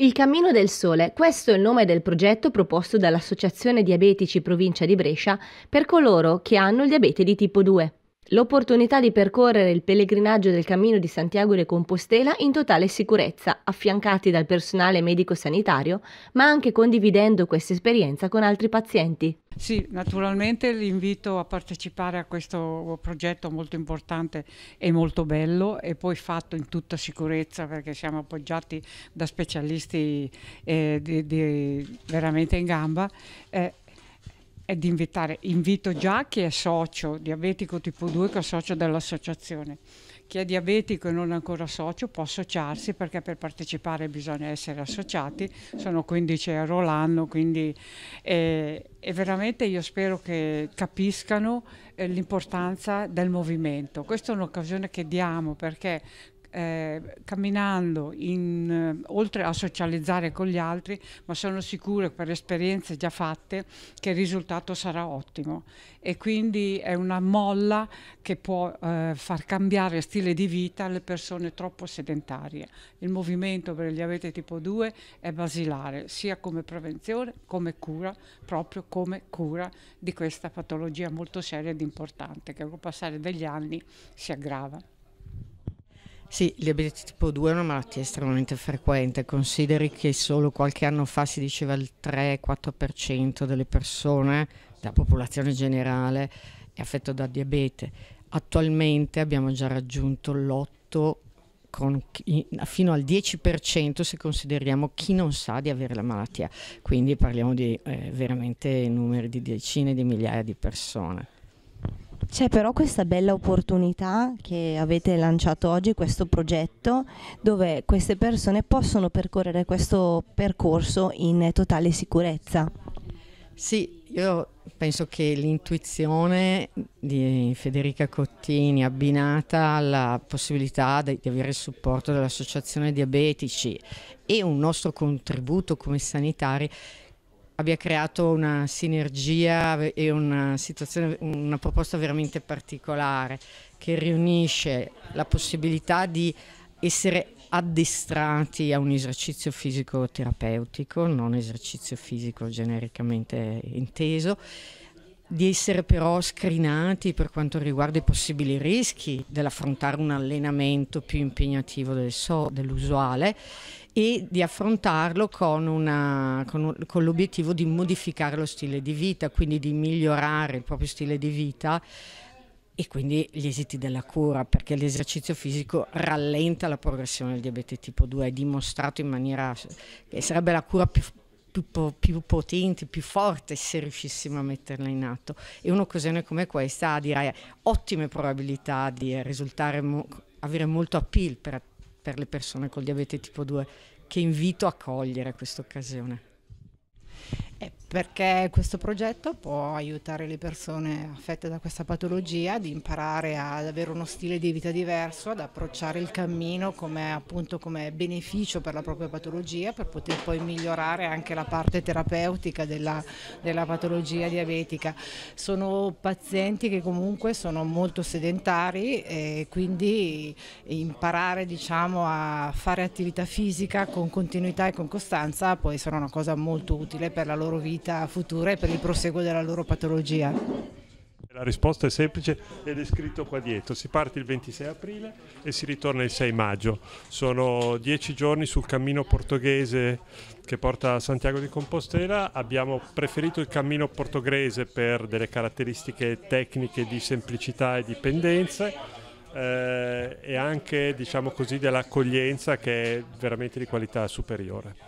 Il Cammino del Sole, questo è il nome del progetto proposto dall'Associazione Diabetici Provincia di Brescia per coloro che hanno il diabete di tipo 2. L'opportunità di percorrere il pellegrinaggio del Cammino di Santiago de Compostela in totale sicurezza, affiancati dal personale medico-sanitario, ma anche condividendo questa esperienza con altri pazienti. Sì, naturalmente l'invito a partecipare a questo progetto molto importante e molto bello e poi fatto in tutta sicurezza perché siamo appoggiati da specialisti eh, di, di veramente in gamba. Eh, è di invitare, invito già chi è socio, diabetico tipo 2 che è socio dell'associazione. Chi è diabetico e non ancora socio può associarsi perché per partecipare bisogna essere associati, sono 15 euro l'anno, quindi è, eh, e veramente io spero che capiscano eh, l'importanza del movimento. Questa è un'occasione che diamo perché eh, camminando in, eh, oltre a socializzare con gli altri, ma sono sicura per esperienze già fatte che il risultato sarà ottimo e quindi è una molla che può eh, far cambiare stile di vita alle persone troppo sedentarie. Il movimento per gli avete tipo 2 è basilare sia come prevenzione, come cura, proprio come cura di questa patologia molto seria ed importante che col passare degli anni si aggrava. Sì, il diabete tipo 2 è una malattia estremamente frequente, consideri che solo qualche anno fa si diceva il 3-4% delle persone, della popolazione generale, è affetto da diabete. Attualmente abbiamo già raggiunto l'8 con chi, fino al 10% se consideriamo chi non sa di avere la malattia, quindi parliamo di eh, veramente numeri di decine di migliaia di persone. C'è però questa bella opportunità che avete lanciato oggi, questo progetto, dove queste persone possono percorrere questo percorso in totale sicurezza. Sì, io penso che l'intuizione di Federica Cottini abbinata alla possibilità di, avere il supporto dell'Associazione Diabetici e un nostro contributo come sanitari abbia creato una sinergia e una, una proposta veramente particolare che riunisce la possibilità di essere addestrati a un esercizio fisico terapeutico, non esercizio fisico genericamente inteso, di essere però scrinati per quanto riguarda i possibili rischi dell'affrontare un allenamento più impegnativo del so, dell'usuale e di affrontarlo con, una, con, con l'obiettivo di modificare lo stile di vita, quindi di migliorare il proprio stile di vita e quindi gli esiti della cura, perché l'esercizio fisico rallenta la progressione del diabete tipo 2, è dimostrato in maniera che sarebbe la cura più, più, potente, più forte se riuscissimo a metterla in atto. E un'occasione come questa ha direi ottime probabilità di risultare, avere molto appeal per, per le persone col diabete tipo 2 che invito a cogliere questa occasione perché questo progetto può aiutare le persone affette da questa patologia ad imparare ad avere uno stile di vita diverso, ad approcciare il cammino come, appunto, come beneficio per la propria patologia, per poter poi migliorare anche la parte terapeutica della, della patologia diabetica. Sono pazienti che comunque sono molto sedentari e quindi imparare diciamo, a fare attività fisica con continuità e con costanza può essere una cosa molto utile per la loro vita vita futura e per il proseguo della loro patologia? La risposta è semplice ed è scritto qua dietro. Si parte il 26 aprile e si ritorna il 6 maggio. Sono dieci giorni sul cammino portoghese che porta a Santiago di Compostela. Abbiamo preferito il cammino portoghese per delle caratteristiche tecniche di semplicità e dipendenze. Eh, e anche diciamo così, dell'accoglienza che è veramente di qualità superiore.